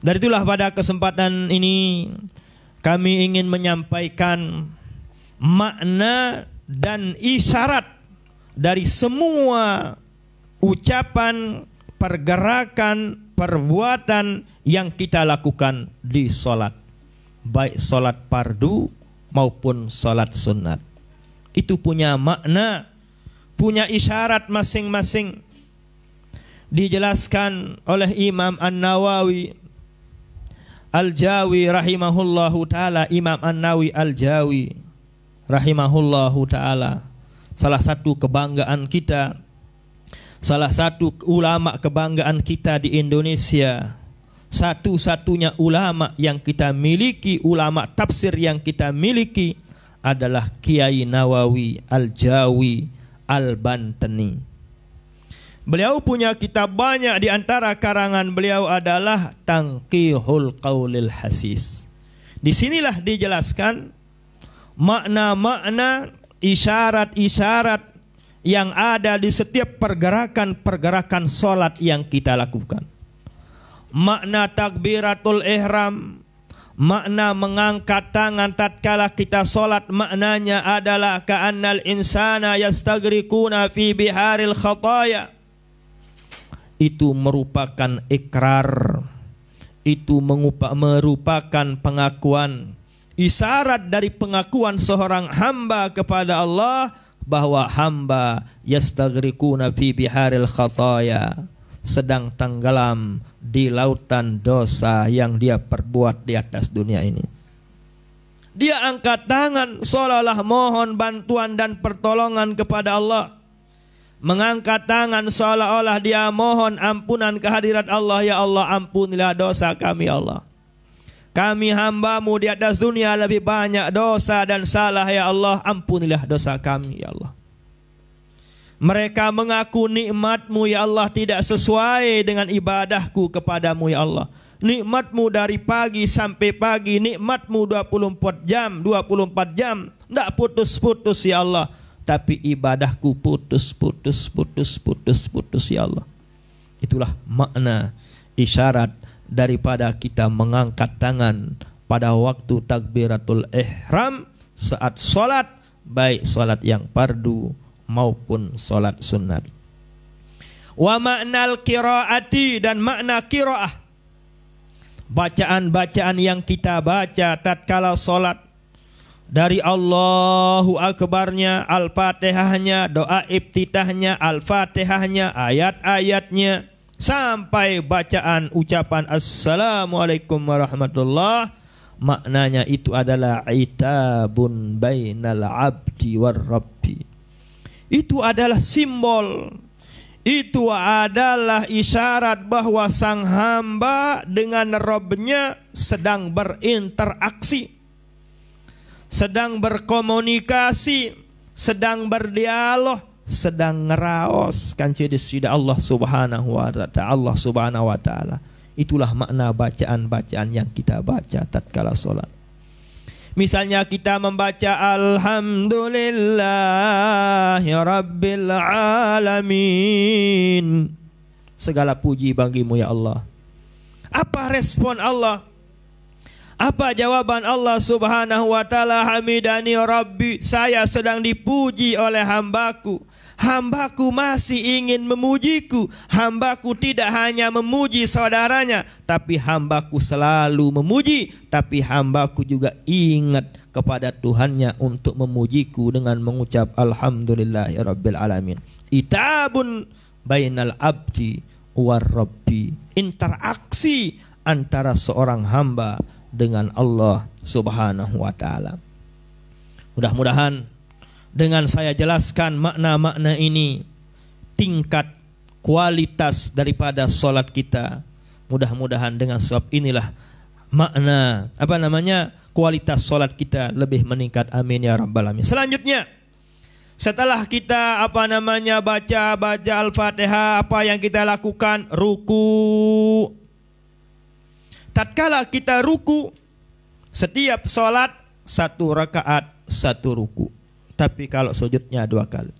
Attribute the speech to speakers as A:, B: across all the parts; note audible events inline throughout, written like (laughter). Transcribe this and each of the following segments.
A: Dari itulah pada kesempatan ini kami ingin menyampaikan makna dan isyarat dari semua ucapan, pergerakan, perbuatan yang kita lakukan di solat, baik solat pardu maupun solat sunat. Itu punya makna, punya isyarat masing-masing. Dijelaskan oleh Imam An-Nawawi Al-Jawi rahimahullahu taala Imam An-Nawi Al-Jawi rahimahullahu taala salah satu kebanggaan kita salah satu ulama kebanggaan kita di Indonesia satu-satunya ulama yang kita miliki ulama tafsir yang kita miliki adalah Kiai Nawawi Al-Jawi Al-Bantani Beliau punya kitab banyak di antara karangan beliau adalah Tangkihul Qaulil Hasis. Disinilah dijelaskan makna-makna isyarat-isyarat yang ada di setiap pergerakan-pergerakan solat yang kita lakukan. Makna takbiratul ihram, makna mengangkat tangan tatkala kita solat maknanya adalah ka'annal insana yastagrikuna fi biharil khataya. Itu merupakan ikrar, itu merupakan pengakuan, isyarat dari pengakuan seorang hamba kepada Allah bahwa hamba yastaghrikuna fi biharil khataya sedang tenggelam di lautan dosa yang dia perbuat di atas dunia ini. Dia angkat tangan seolah-olah mohon bantuan dan pertolongan kepada Allah. Mengangkat tangan seolah-olah dia mohon ampunan kehadirat Allah. Ya Allah ampunilah dosa kami ya Allah. Kami hambamu di atas dunia lebih banyak dosa dan salah ya Allah. Ampunilah dosa kami ya Allah. Mereka mengaku nikmatmu ya Allah tidak sesuai dengan ibadahku kepadamu ya Allah. Nikmatmu dari pagi sampai pagi, nikmatmu 24 jam, 24 jam, tidak putus-putus ya Allah. Tapi ibadahku putus-putus, putus-putus, putus ya Allah. Itulah makna isyarat daripada kita mengangkat tangan pada waktu takbiratul ihram saat sholat baik sholat yang pardu maupun sholat sunat wa maknal kiraati dan makna kiraah bacaan-bacaan yang kita baca tatkala sholat dari Allahu Akbarnya, Al-Fatihahnya, doa ibtitahnya, Al-Fatihahnya, ayat-ayatnya, sampai bacaan ucapan assalamualaikum warahmatullah maknanya itu adalah itabun bainal abdi war rabbi itu adalah simbol itu adalah isyarat bahwa sang hamba dengan robnya sedang berinteraksi sedang berkomunikasi sedang berdialog sedang ngeraos kan sudah Allah Subhanahu wa taala Allah Subhanahu wa taala itulah makna bacaan-bacaan yang kita baca tatkala solat Misalnya kita membaca alhamdulillah ya Rabbil Alamin Segala puji bagimu ya Allah Apa respon Allah? Apa jawaban Allah subhanahu wa ta'ala Hamidani Rabbi Saya sedang dipuji oleh hambaku Hambaku masih ingin memujiku. Hambaku tidak hanya memuji saudaranya, tapi hambaku selalu memuji. Tapi hambaku juga ingat kepada Tuhannya untuk memujiku dengan mengucap Alhamdulillahirabbil alamin. Itabun bainal abdi war rabbi. Interaksi antara seorang hamba dengan Allah Subhanahu wa taala. Mudah-mudahan dengan saya jelaskan makna-makna ini tingkat kualitas daripada solat kita mudah-mudahan dengan sebab inilah makna apa namanya kualitas solat kita lebih meningkat amin ya rabbal alamin selanjutnya setelah kita apa namanya baca baca al-fatihah apa yang kita lakukan ruku tatkala kita ruku setiap solat satu rakaat satu ruku tapi kalau sujudnya dua kali.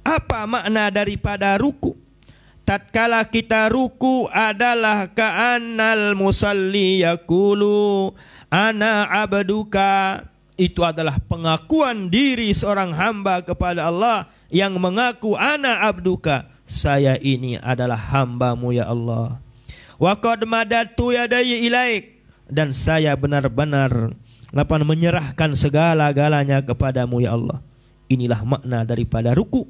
A: Apa makna daripada ruku? Tatkala kita ruku adalah ka'annal musalli yakulu ana abduka. Itu adalah pengakuan diri seorang hamba kepada Allah yang mengaku ana abduka. Saya ini adalah hambamu ya Allah. Wa qad ya yadayya ilaik dan saya benar-benar lapan menyerahkan segala-galanya kepadamu ya Allah. Inilah makna daripada ruku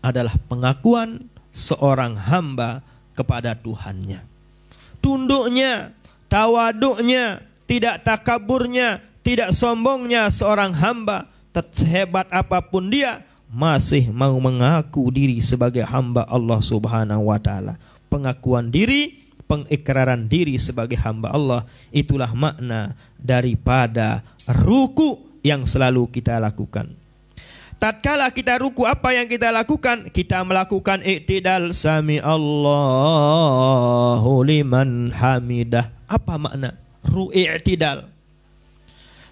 A: adalah pengakuan seorang hamba kepada Tuhannya. Tunduknya, tawaduknya, tidak takaburnya, tidak sombongnya seorang hamba terhebat apapun dia masih mau mengaku diri sebagai hamba Allah Subhanahu wa taala. Pengakuan diri, pengikraran diri sebagai hamba Allah itulah makna daripada ruku yang selalu kita lakukan tatkala kita ruku apa yang kita lakukan? Kita melakukan iktidal sami Allahu liman hamidah. Apa makna ru iktidal?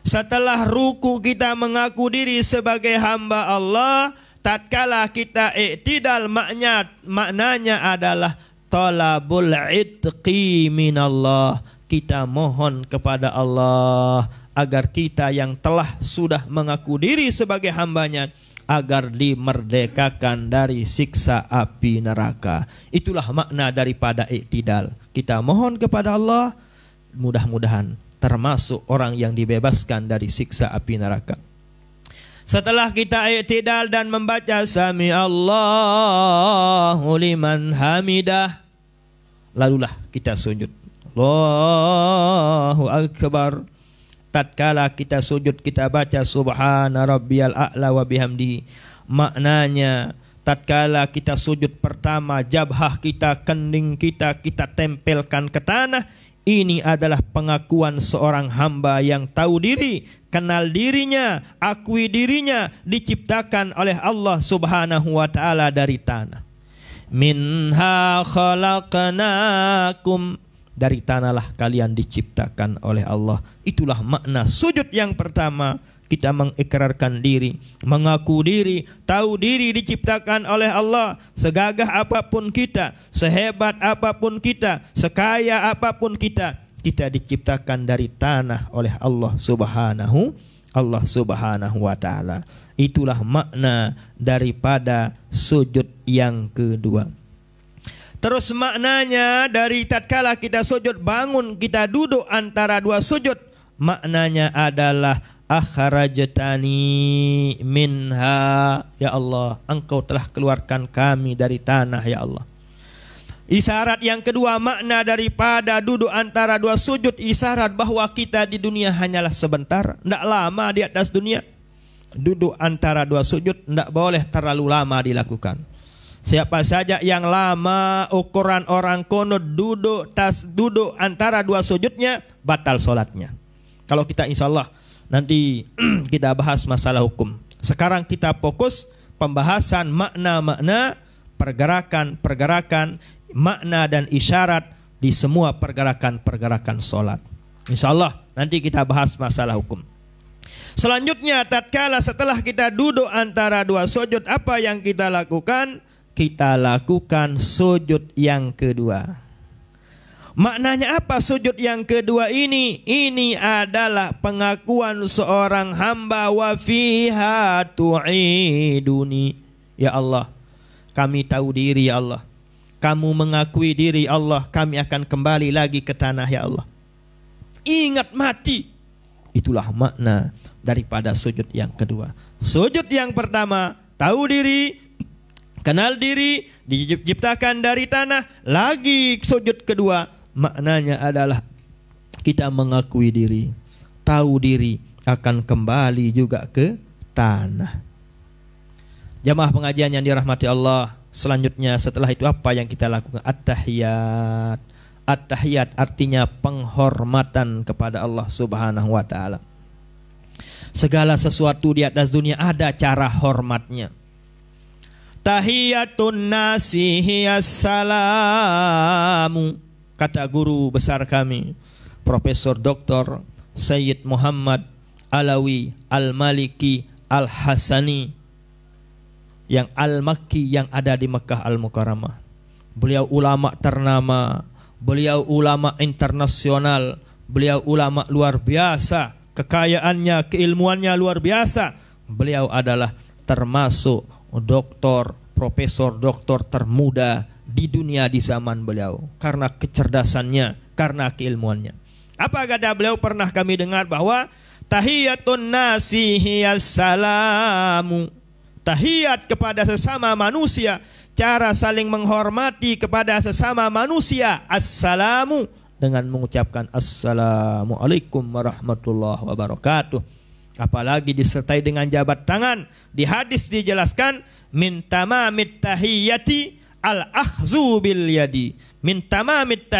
A: Setelah ruku kita mengaku diri sebagai hamba Allah, tatkala kita iktidal maknya maknanya adalah talabul itqi minallah. Kita mohon kepada Allah agar kita yang telah sudah mengaku diri sebagai hambanya agar dimerdekakan dari siksa api neraka. Itulah makna daripada iktidal. Kita mohon kepada Allah mudah-mudahan termasuk orang yang dibebaskan dari siksa api neraka. Setelah kita iktidal dan membaca sami Allahu liman hamidah lalulah kita sujud. Allahu akbar tatkala kita sujud kita baca subhana rabbiyal a'la wa bihamdi maknanya tatkala kita sujud pertama jabhah kita kening kita kita tempelkan ke tanah ini adalah pengakuan seorang hamba yang tahu diri, kenal dirinya, akui dirinya, diciptakan oleh Allah Subhanahu wa taala dari tanah. Minha khalaqnakum dari tanahlah kalian diciptakan oleh Allah. Itulah makna sujud yang pertama. Kita mengikrarkan diri, mengaku diri, tahu diri diciptakan oleh Allah. Segagah apapun kita, sehebat apapun kita, sekaya apapun kita, kita diciptakan dari tanah oleh Allah Subhanahu Allah Subhanahu wa taala. Itulah makna daripada sujud yang kedua. Terus maknanya dari tatkala kita sujud bangun kita duduk antara dua sujud maknanya adalah akhrajtani minha ya Allah engkau telah keluarkan kami dari tanah ya Allah. Isyarat yang kedua makna daripada duduk antara dua sujud isyarat bahwa kita di dunia hanyalah sebentar, tidak lama di atas dunia. Duduk antara dua sujud tidak boleh terlalu lama dilakukan. Siapa saja yang lama ukuran orang kunut duduk tas duduk antara dua sujudnya batal solatnya. Kalau kita insya Allah nanti (clears throat) kita bahas masalah hukum. Sekarang kita fokus pembahasan makna-makna pergerakan-pergerakan makna dan isyarat di semua pergerakan-pergerakan solat. Insya Allah nanti kita bahas masalah hukum. Selanjutnya tatkala setelah kita duduk antara dua sujud apa yang kita lakukan? kita lakukan sujud yang kedua. Maknanya apa sujud yang kedua ini? Ini adalah pengakuan seorang hamba wa fiha tu'iduni. Ya Allah, kami tahu diri ya Allah. Kamu mengakui diri ya Allah, kami akan kembali lagi ke tanah ya Allah. Ingat mati. Itulah makna daripada sujud yang kedua. Sujud yang pertama, tahu diri, Kenal diri diciptakan dari tanah lagi sujud kedua maknanya adalah kita mengakui diri, tahu diri akan kembali juga ke tanah. Jamaah pengajian yang dirahmati Allah, selanjutnya setelah itu apa yang kita lakukan? At-tahiyat. At-tahiyat artinya penghormatan kepada Allah Subhanahu wa taala. Segala sesuatu di atas dunia ada cara hormatnya Tahiyatun nasi salamu Kata guru besar kami Profesor Dr. Sayyid Muhammad Alawi Al-Maliki Al-Hasani Yang Al-Makki yang ada di Mekah Al-Mukarramah Beliau ulama ternama Beliau ulama internasional Beliau ulama luar biasa Kekayaannya, keilmuannya luar biasa Beliau adalah termasuk doktor, profesor, doktor termuda di dunia di zaman beliau karena kecerdasannya, karena keilmuannya. Apa kata beliau pernah kami dengar bahwa tahiyatun nasi salamu. Tahiyat kepada sesama manusia, cara saling menghormati kepada sesama manusia, assalamu dengan mengucapkan assalamu alaikum warahmatullahi wabarakatuh apalagi disertai dengan jabat tangan. Di hadis dijelaskan minta tamamit tahiyyati al akhzu bil yadi. Min tamamit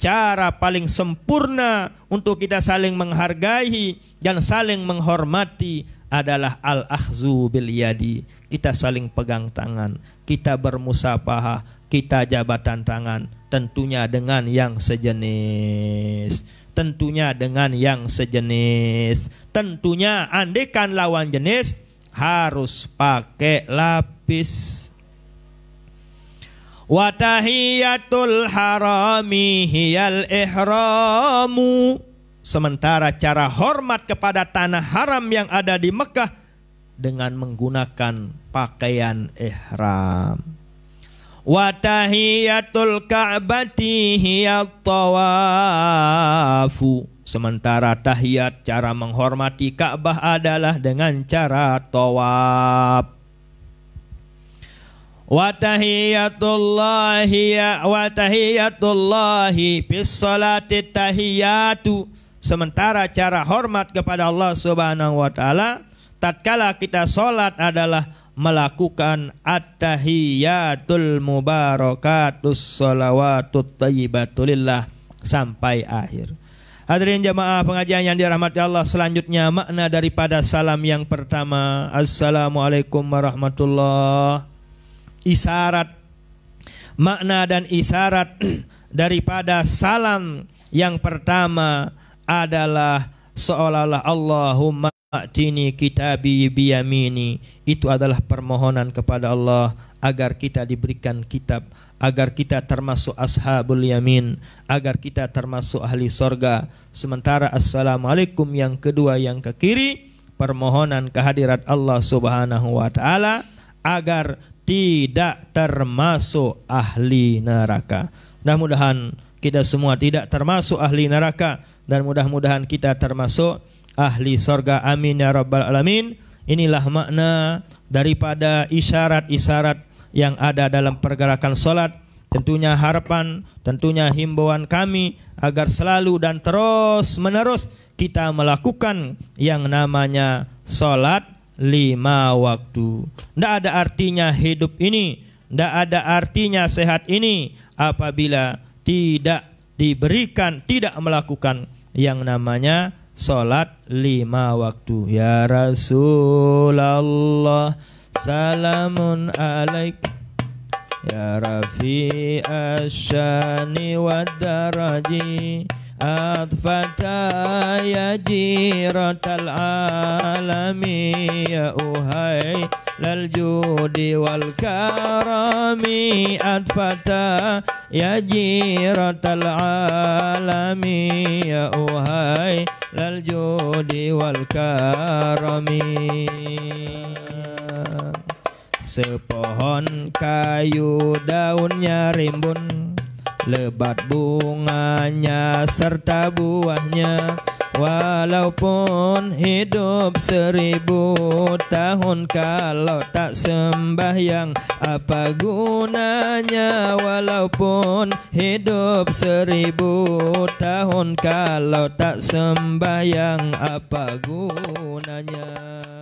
A: cara paling sempurna untuk kita saling menghargai dan saling menghormati adalah al akhzu bil yadi. Kita saling pegang tangan, kita bermusafahah, kita jabatan tangan tentunya dengan yang sejenis tentunya dengan yang sejenis. Tentunya andekan lawan jenis harus pakai lapis. Watahiyatul harami hiyal ihramu. Sementara cara hormat kepada tanah haram yang ada di Mekah dengan menggunakan pakaian ihram. Watahiyatul tahiyatul ka'bati tawafu sementara tahiyat cara menghormati Ka'bah adalah dengan cara tawaf Watahiyatullahi, watahiyatullahi. wa tahiyatullahi ya, salati tahiyatu sementara cara hormat kepada Allah Subhanahu wa taala tatkala kita salat adalah melakukan at-tahiyatul mubarakatus salawatut thayyibatulillah sampai akhir. Hadirin jamaah pengajian yang dirahmati Allah selanjutnya makna daripada salam yang pertama Assalamualaikum warahmatullahi Isarat makna dan isarat (clears throat) daripada salam yang pertama adalah seolah-olah Allahumma Atini kitabi biyamini Itu adalah permohonan kepada Allah Agar kita diberikan kitab Agar kita termasuk ashabul yamin Agar kita termasuk ahli sorga Sementara assalamualaikum yang kedua yang ke kiri Permohonan kehadirat Allah subhanahu wa ta'ala Agar tidak termasuk ahli neraka nah, Mudah-mudahan kita semua tidak termasuk ahli neraka Dan mudah-mudahan kita termasuk ahli sorga amin ya rabbal alamin inilah makna daripada isyarat-isyarat yang ada dalam pergerakan solat tentunya harapan tentunya himbauan kami agar selalu dan terus menerus kita melakukan yang namanya solat lima waktu tidak ada artinya hidup ini tidak ada artinya sehat ini apabila tidak diberikan tidak melakukan yang namanya Salat lima waktu Ya Rasulullah Salamun alaik Ya Rafi asyani wa daraji Atfata ya jiratal alami Ya uhai lal judi wal karami Atfata ya jiratal alami Ya uhai للجود والكرم Sepohon kayu daunnya rimbun Lebat bunganya serta buahnya Walaupun hidup seribu tahun Kalau tak sembahyang apa gunanya Walaupun hidup seribu tahun Kalau tak sembahyang apa gunanya